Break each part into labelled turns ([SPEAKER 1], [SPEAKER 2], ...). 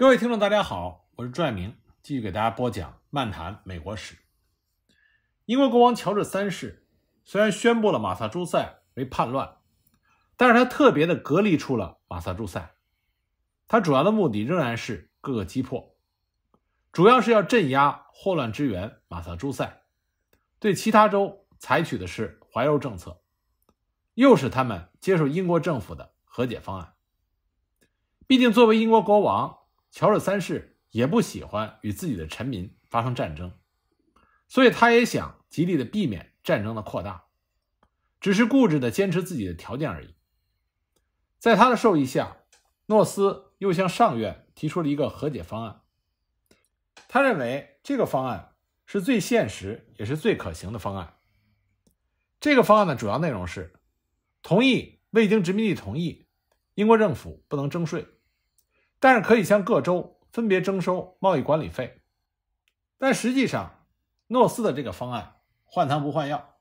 [SPEAKER 1] 各位听众，大家好，我是朱爱明，继续给大家播讲《漫谈美国史》。英国国王乔治三世虽然宣布了马萨诸塞为叛乱，但是他特别的隔离出了马萨诸塞，他主要的目的仍然是各个击破，主要是要镇压霍乱之源马萨诸塞，对其他州采取的是怀柔政策，诱使他们接受英国政府的和解方案。毕竟作为英国国王。乔治三世也不喜欢与自己的臣民发生战争，所以他也想极力的避免战争的扩大，只是固执的坚持自己的条件而已。在他的授意下，诺斯又向上院提出了一个和解方案。他认为这个方案是最现实也是最可行的方案。这个方案的主要内容是，同意未经殖民地同意，英国政府不能征税。但是可以向各州分别征收贸易管理费，但实际上，诺斯的这个方案换汤不换药，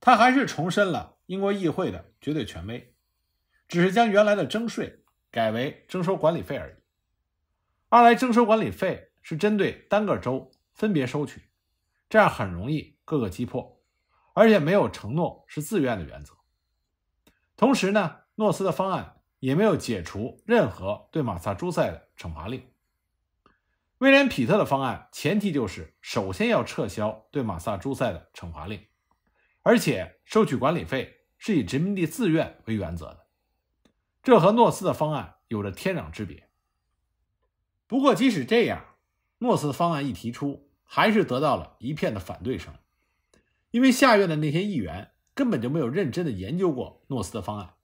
[SPEAKER 1] 他还是重申了英国议会的绝对权威，只是将原来的征税改为征收管理费而已。二来，征收管理费是针对单个州分别收取，这样很容易各个击破，而且没有承诺是自愿的原则。同时呢，诺斯的方案。也没有解除任何对马萨诸塞的惩罚令。威廉·皮特的方案前提就是，首先要撤销对马萨诸塞的惩罚令，而且收取管理费是以殖民地自愿为原则的。这和诺斯的方案有着天壤之别。不过，即使这样，诺斯的方案一提出，还是得到了一片的反对声，因为下院的那些议员根本就没有认真的研究过诺斯的方案。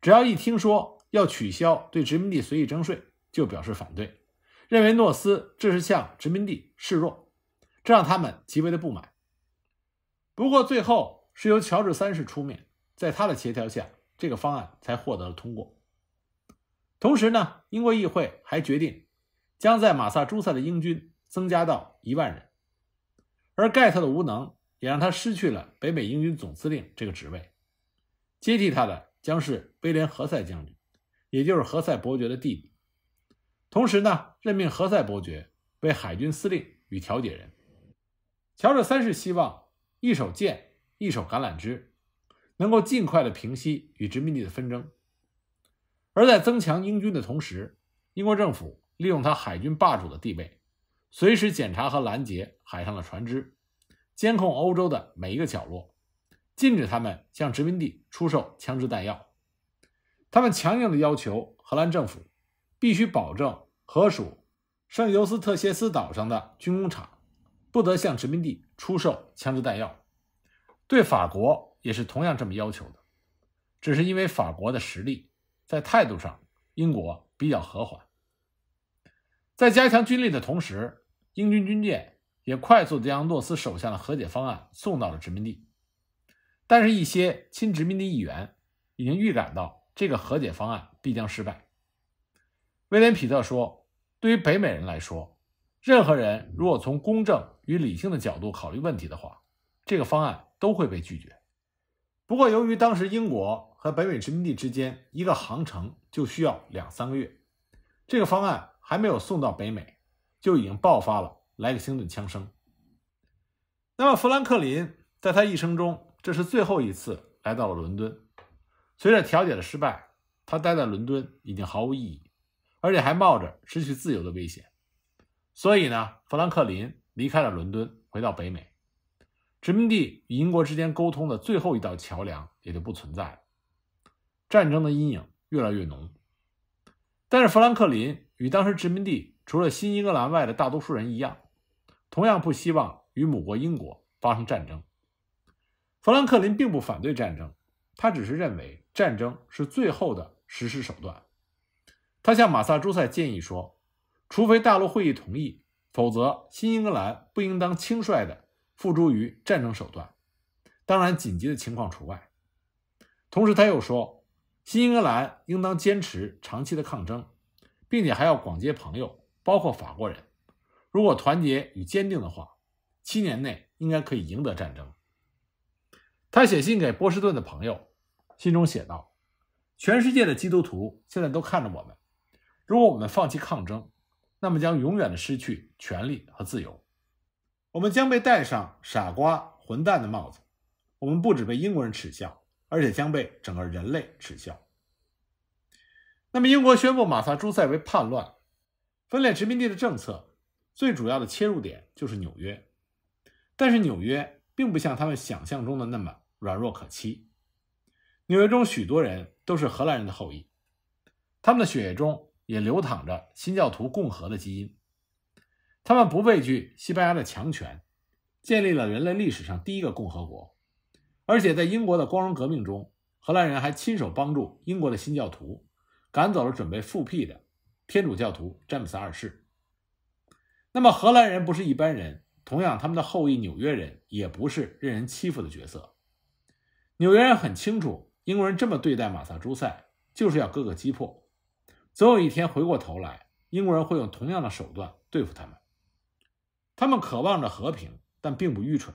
[SPEAKER 1] 只要一听说要取消对殖民地随意征税，就表示反对，认为诺斯这是向殖民地示弱，这让他们极为的不满。不过最后是由乔治三世出面，在他的协调下，这个方案才获得了通过。同时呢，英国议会还决定，将在马萨诸塞的英军增加到一万人。而盖特的无能也让他失去了北美英军总司令这个职位，接替他的。将是威廉·何塞将军，也就是何塞伯爵的弟弟。同时呢，任命何塞伯爵为海军司令与调解人。乔治三世希望一手剑，一手橄榄枝，能够尽快的平息与殖民地的纷争。而在增强英军的同时，英国政府利用他海军霸主的地位，随时检查和拦截海上的船只，监控欧洲的每一个角落。禁止他们向殖民地出售枪支弹药。他们强硬地要求荷兰政府必须保证荷属圣尤斯特歇斯岛上的军工厂不得向殖民地出售枪支弹药。对法国也是同样这么要求的，只是因为法国的实力，在态度上英国比较和缓。在加强军力的同时，英军军舰也快速地将诺斯首相的和解方案送到了殖民地。但是，一些亲殖民的议员已经预感到这个和解方案必将失败。威廉·皮特说：“对于北美人来说，任何人如果从公正与理性的角度考虑问题的话，这个方案都会被拒绝。”不过，由于当时英国和北美殖民地之间一个航程就需要两三个月，这个方案还没有送到北美，就已经爆发了莱克星顿枪声。那么，富兰克林在他一生中。这是最后一次来到了伦敦。随着调解的失败，他待在伦敦已经毫无意义，而且还冒着失去自由的危险。所以呢，富兰克林离开了伦敦，回到北美殖民地与英国之间沟通的最后一道桥梁也就不存在了。战争的阴影越来越浓。但是，富兰克林与当时殖民地除了新英格兰外的大多数人一样，同样不希望与母国英国发生战争。富兰克林并不反对战争，他只是认为战争是最后的实施手段。他向马萨诸塞建议说，除非大陆会议同意，否则新英格兰不应当轻率的付诸于战争手段，当然紧急的情况除外。同时，他又说，新英格兰应当坚持长期的抗争，并且还要广结朋友，包括法国人。如果团结与坚定的话，七年内应该可以赢得战争。他写信给波士顿的朋友，信中写道：“全世界的基督徒现在都看着我们，如果我们放弃抗争，那么将永远的失去权利和自由，我们将被戴上傻瓜、混蛋的帽子。我们不止被英国人耻笑，而且将被整个人类耻笑。”那么，英国宣布马萨诸塞为叛乱、分裂殖民地的政策，最主要的切入点就是纽约，但是纽约。并不像他们想象中的那么软弱可欺。纽约中许多人都是荷兰人的后裔，他们的血液中也流淌着新教徒共和的基因。他们不畏惧西班牙的强权，建立了人类历史上第一个共和国。而且在英国的光荣革命中，荷兰人还亲手帮助英国的新教徒赶走了准备复辟的天主教徒詹姆斯二世。那么，荷兰人不是一般人。同样，他们的后裔纽约人也不是任人欺负的角色。纽约人很清楚，英国人这么对待马萨诸塞，就是要各个击破。总有一天回过头来，英国人会用同样的手段对付他们。他们渴望着和平，但并不愚蠢。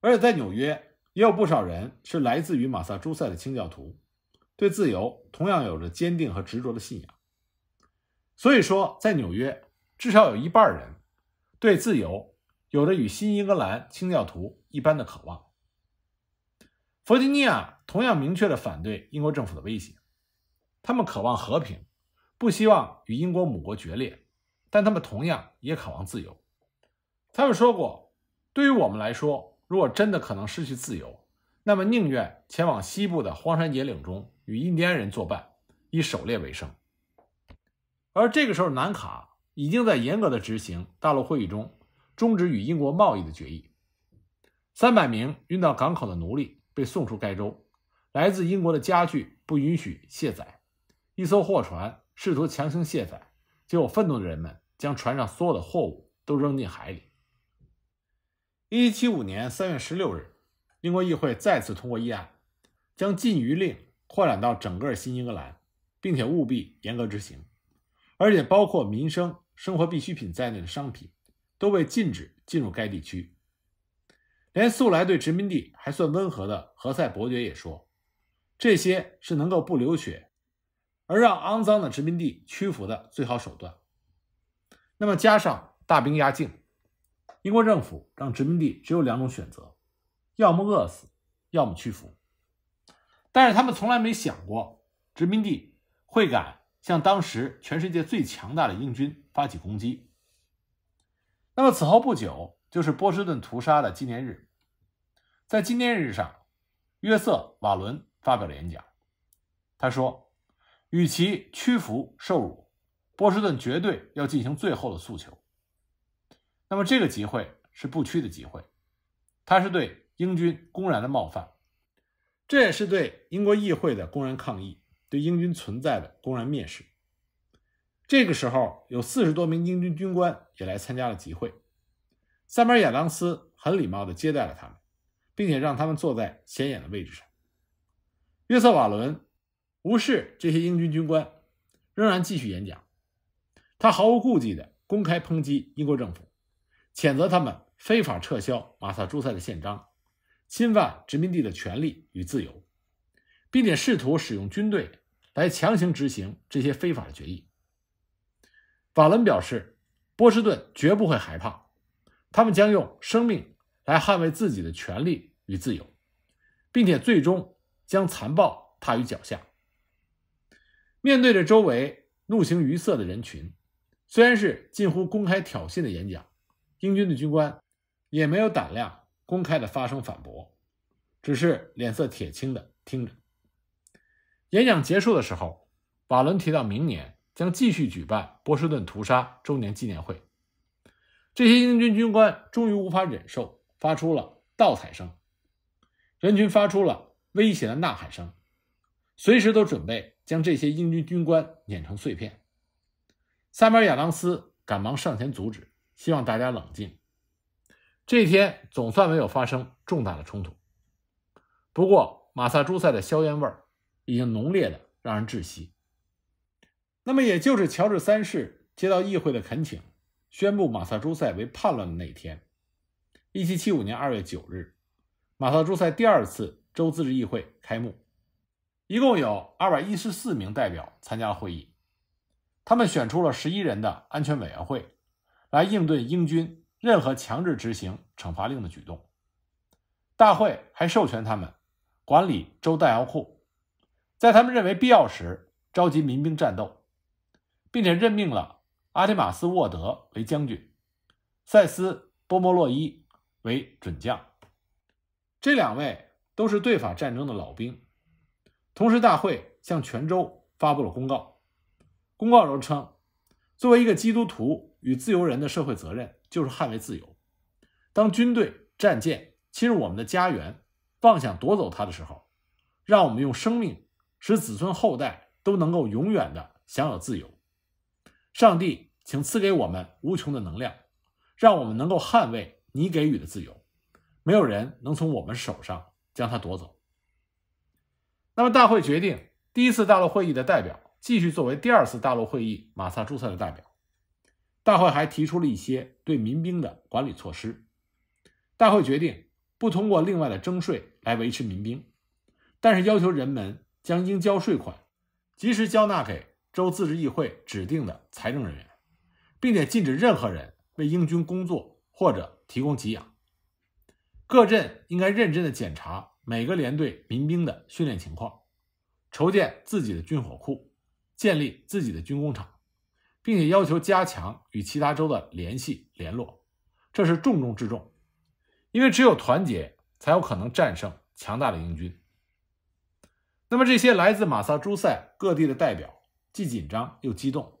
[SPEAKER 1] 而且在纽约也有不少人是来自于马萨诸塞的清教徒，对自由同样有着坚定和执着的信仰。所以说，在纽约至少有一半人对自由。有着与新英格兰清教徒一般的渴望，弗吉尼亚同样明确的反对英国政府的威胁。他们渴望和平，不希望与英国母国决裂，但他们同样也渴望自由。他们说过：“对于我们来说，如果真的可能失去自由，那么宁愿前往西部的荒山野岭中与印第安人作伴，以狩猎为生。”而这个时候，南卡已经在严格的执行大陆会议中。终止与英国贸易的决议。三百名运到港口的奴隶被送出该州。来自英国的家具不允许卸载。一艘货船试图强行卸载，结果愤怒的人们将船上所有的货物都扔进海里。一七七五年三月十六日，英国议会再次通过议案，将禁渔令扩展到整个新英格兰，并且务必严格执行，而且包括民生生活必需品在内的商品。都被禁止进入该地区。连素来对殖民地还算温和的何塞伯爵也说：“这些是能够不流血而让肮脏的殖民地屈服的最好手段。”那么，加上大兵压境，英国政府让殖民地只有两种选择：要么饿死，要么屈服。但是，他们从来没想过殖民地会敢向当时全世界最强大的英军发起攻击。那么此后不久就是波士顿屠杀的纪念日，在纪念日上，约瑟·瓦伦发表了演讲。他说：“与其屈服受辱，波士顿绝对要进行最后的诉求。”那么这个集会是不屈的集会，它是对英军公然的冒犯，这也是对英国议会的公然抗议，对英军存在的公然蔑视。这个时候，有四十多名英军军官也来参加了集会。塞马亚当斯很礼貌地接待了他们，并且让他们坐在显眼的位置上。约瑟瓦伦无视这些英军军官，仍然继续演讲。他毫无顾忌地公开抨击英国政府，谴责他们非法撤销马萨诸塞的宪章，侵犯殖民地的权利与自由，并且试图使用军队来强行执行这些非法的决议。法伦表示，波士顿绝不会害怕，他们将用生命来捍卫自己的权利与自由，并且最终将残暴踏于脚下。面对着周围怒形于色的人群，虽然是近乎公开挑衅的演讲，英军的军官也没有胆量公开的发声反驳，只是脸色铁青的听着。演讲结束的时候，瓦伦提到明年。将继续举办波士顿屠杀周年纪念会。这些英军军官终于无法忍受，发出了倒彩声，人群发出了威胁的呐喊声，随时都准备将这些英军军官碾成碎片。萨米尔·亚当斯赶忙上前阻止，希望大家冷静。这天总算没有发生重大的冲突，不过马萨诸塞的硝烟味儿已经浓烈的让人窒息。那么也就是乔治三世接到议会的恳请，宣布马萨诸塞为叛乱的那一天，一七七五年二月九日，马萨诸塞第二次州自治议会开幕，一共有二百一十四名代表参加会议，他们选出了十一人的安全委员会，来应对英军任何强制执行惩罚令的举动。大会还授权他们管理州弹药库，在他们认为必要时召集民兵战斗。并且任命了阿提马斯·沃德为将军，塞斯·波莫洛伊为准将，这两位都是对法战争的老兵。同时，大会向全州发布了公告，公告中称：“作为一个基督徒与自由人的社会责任，就是捍卫自由。当军队、战舰侵入我们的家园，妄想夺走它的时候，让我们用生命，使子孙后代都能够永远的享有自由。”上帝，请赐给我们无穷的能量，让我们能够捍卫你给予的自由。没有人能从我们手上将它夺走。那么，大会决定，第一次大陆会议的代表继续作为第二次大陆会议马萨诸塞的代表。大会还提出了一些对民兵的管理措施。大会决定不通过另外的征税来维持民兵，但是要求人们将应交税款及时交纳给。州自治议会指定的财政人员，并且禁止任何人为英军工作或者提供给养。各镇应该认真的检查每个连队民兵的训练情况，筹建自己的军火库，建立自己的军工厂，并且要求加强与其他州的联系联络。这是重中之重，因为只有团结，才有可能战胜强大的英军。那么，这些来自马萨诸塞各地的代表。既紧张又激动，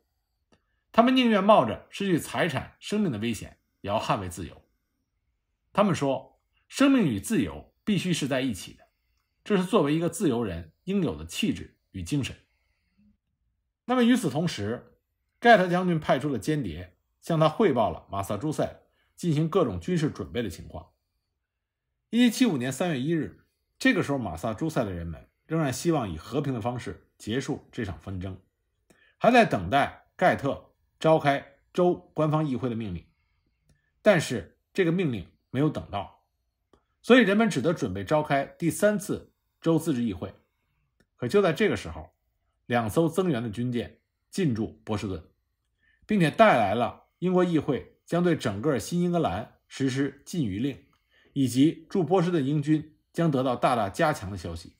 [SPEAKER 1] 他们宁愿冒着失去财产、生命的危险，也要捍卫自由。他们说：“生命与自由必须是在一起的，这是作为一个自由人应有的气质与精神。”那么与此同时，盖特将军派出了间谍，向他汇报了马萨诸塞进行各种军事准备的情况。1775年3月1日，这个时候，马萨诸塞的人们仍然希望以和平的方式结束这场纷争。还在等待盖特召开州官方议会的命令，但是这个命令没有等到，所以人们只得准备召开第三次州自治议会。可就在这个时候，两艘增援的军舰进驻波士顿，并且带来了英国议会将对整个新英格兰实施禁渔令，以及驻波士顿英军将得到大大加强的消息。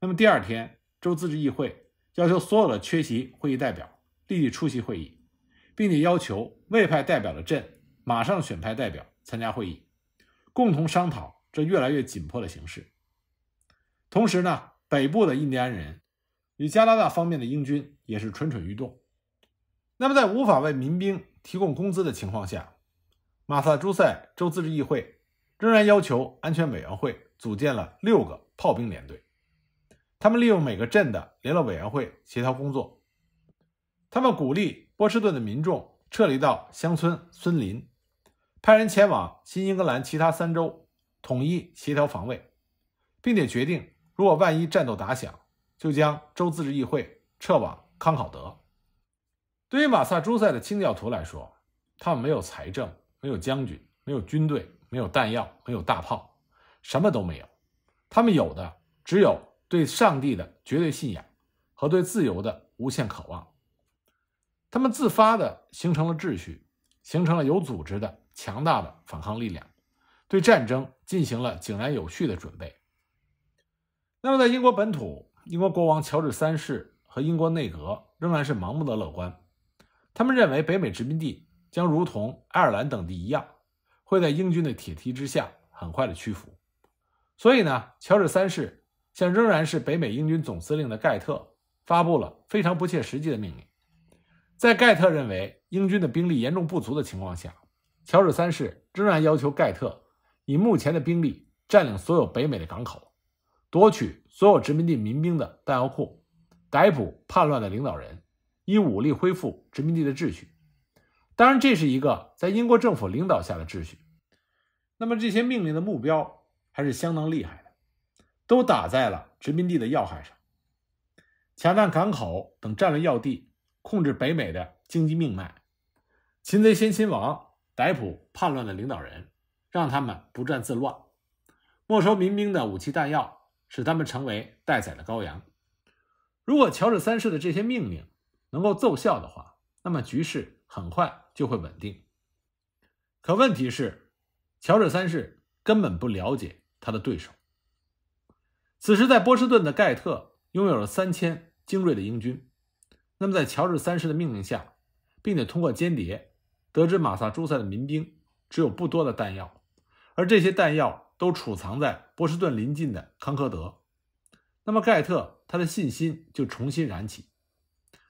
[SPEAKER 1] 那么第二天，州自治议会。要求所有的缺席会议代表立即出席会议，并且要求未派代表的镇马上选派代表参加会议，共同商讨这越来越紧迫的形势。同时呢，北部的印第安人与加拿大方面的英军也是蠢蠢欲动。那么，在无法为民兵提供工资的情况下，马萨诸塞州自治议会仍然要求安全委员会组建了六个炮兵连队。他们利用每个镇的联络委员会协调工作。他们鼓励波士顿的民众撤离到乡村森林，派人前往新英格兰其他三州，统一协调防卫，并且决定，如果万一战斗打响，就将州自治议会撤往康考德。对于马萨诸塞的清教徒来说，他们没有财政，没有将军，没有军队，没有弹药，没有大炮，什么都没有。他们有的只有。对上帝的绝对信仰和对自由的无限渴望，他们自发地形成了秩序，形成了有组织的强大的反抗力量，对战争进行了井然有序的准备。那么，在英国本土，英国国王乔治三世和英国内阁仍然是盲目的乐观，他们认为北美殖民地将如同爱尔兰等地一样，会在英军的铁蹄之下很快的屈服。所以呢，乔治三世。但仍然是北美英军总司令的盖特发布了非常不切实际的命令。在盖特认为英军的兵力严重不足的情况下，乔治三世仍然要求盖特以目前的兵力占领所有北美的港口，夺取所有殖民地民兵的弹药库，逮捕叛乱的领导人，以武力恢复殖民地的秩序。当然，这是一个在英国政府领导下的秩序。那么，这些命令的目标还是相当厉害。都打在了殖民地的要害上，抢占港口等战略要地，控制北美的经济命脉；擒贼先擒王，逮捕叛乱的领导人，让他们不战自乱；没收民兵的武器弹药，使他们成为待宰的羔羊。如果乔治三世的这些命令能够奏效的话，那么局势很快就会稳定。可问题是，乔治三世根本不了解他的对手。此时，在波士顿的盖特拥有了三千精锐的英军。那么，在乔治三世的命令下，并且通过间谍得知马萨诸塞的民兵只有不多的弹药，而这些弹药都储藏在波士顿临近的康科德。那么，盖特他的信心就重新燃起，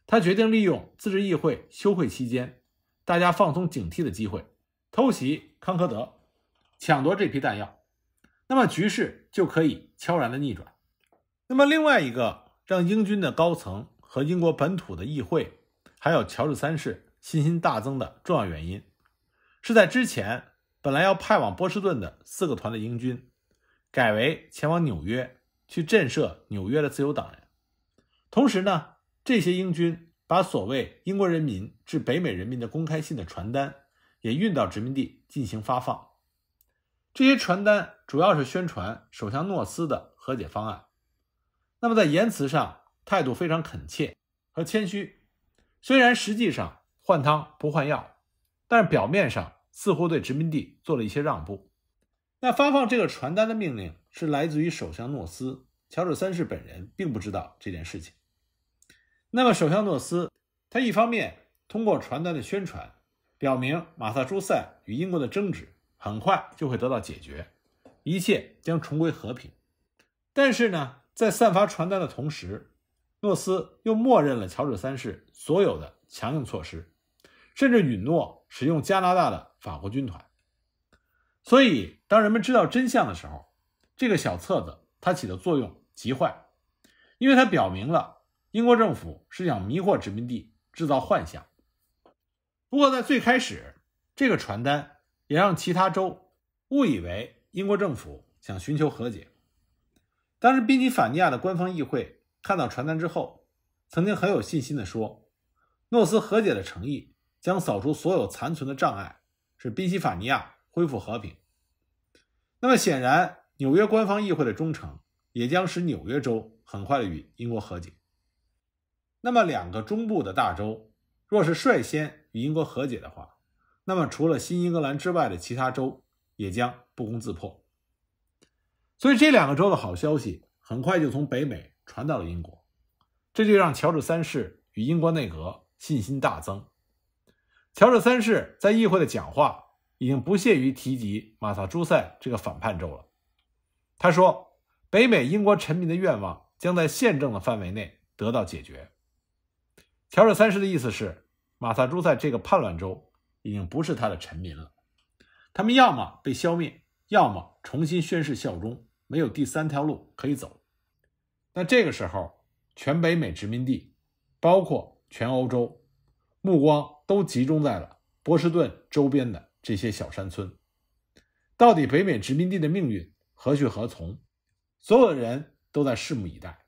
[SPEAKER 1] 他决定利用自治议会休会期间，大家放松警惕的机会，偷袭康科德，抢夺这批弹药。那么局势就可以悄然的逆转。那么另外一个让英军的高层和英国本土的议会，还有乔治三世信心大增的重要原因，是在之前本来要派往波士顿的四个团的英军，改为前往纽约去震慑纽约的自由党人。同时呢，这些英军把所谓英国人民致北美人民的公开信的传单，也运到殖民地进行发放。这些传单主要是宣传首相诺斯的和解方案。那么在言辞上态度非常恳切和谦虚，虽然实际上换汤不换药，但是表面上似乎对殖民地做了一些让步。那发放这个传单的命令是来自于首相诺斯，乔治三世本人并不知道这件事情。那么首相诺斯他一方面通过传单的宣传，表明马萨诸塞与英国的争执。很快就会得到解决，一切将重归和平。但是呢，在散发传单的同时，诺斯又默认了乔治三世所有的强硬措施，甚至允诺使用加拿大的法国军团。所以，当人们知道真相的时候，这个小册子它起的作用极坏，因为它表明了英国政府是想迷惑殖民地，制造幻想。不过，在最开始，这个传单。也让其他州误以为英国政府想寻求和解。当时宾夕法尼亚的官方议会看到传单之后，曾经很有信心的说：“诺斯和解的诚意将扫除所有残存的障碍，使宾夕法尼亚恢复和平。”那么显然，纽约官方议会的忠诚也将使纽约州很快与英国和解。那么两个中部的大洲若是率先与英国和解的话，那么，除了新英格兰之外的其他州也将不攻自破。所以，这两个州的好消息很快就从北美传到了英国，这就让乔治三世与英国内阁信心大增。乔治三世在议会的讲话已经不屑于提及马萨诸塞这个反叛州了。他说：“北美英国臣民的愿望将在宪政的范围内得到解决。”乔治三世的意思是，马萨诸塞这个叛乱州。已经不是他的臣民了，他们要么被消灭，要么重新宣誓效忠，没有第三条路可以走。那这个时候，全北美殖民地，包括全欧洲，目光都集中在了波士顿周边的这些小山村。到底北美殖民地的命运何去何从？所有的人都在拭目以待。